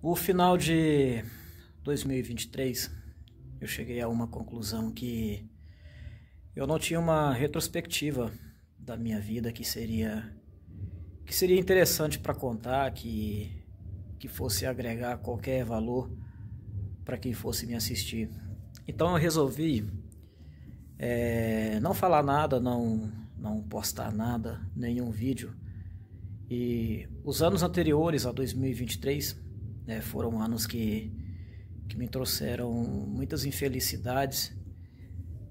O final de 2023, eu cheguei a uma conclusão que eu não tinha uma retrospectiva da minha vida que seria que seria interessante para contar, que que fosse agregar qualquer valor para quem fosse me assistir. Então eu resolvi é, não falar nada, não não postar nada, nenhum vídeo. E os anos anteriores a 2023 né? Foram anos que, que me trouxeram muitas infelicidades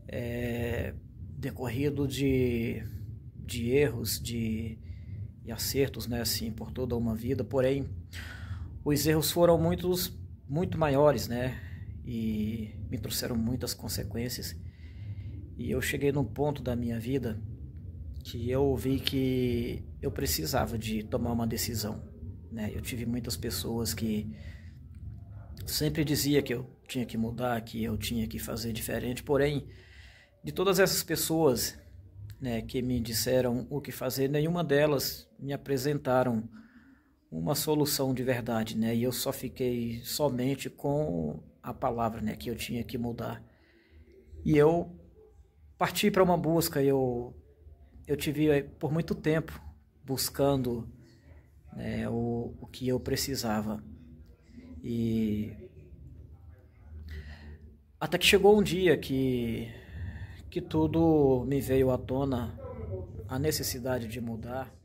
é, decorrido de, de erros de, e acertos, né? Assim, por toda uma vida. Porém, os erros foram muitos, muito maiores, né? E me trouxeram muitas consequências. E eu cheguei num ponto da minha vida que eu vi que eu precisava de tomar uma decisão. Né? Eu tive muitas pessoas que sempre dizia que eu tinha que mudar, que eu tinha que fazer diferente, porém, de todas essas pessoas né, que me disseram o que fazer, nenhuma delas me apresentaram uma solução de verdade, né? E eu só fiquei somente com a palavra, né, que eu tinha que mudar. E eu parti para uma busca, eu eu tive eh, por muito tempo buscando né, o, o que eu precisava. E até que chegou um dia que, que tudo me veio à tona, a necessidade de mudar.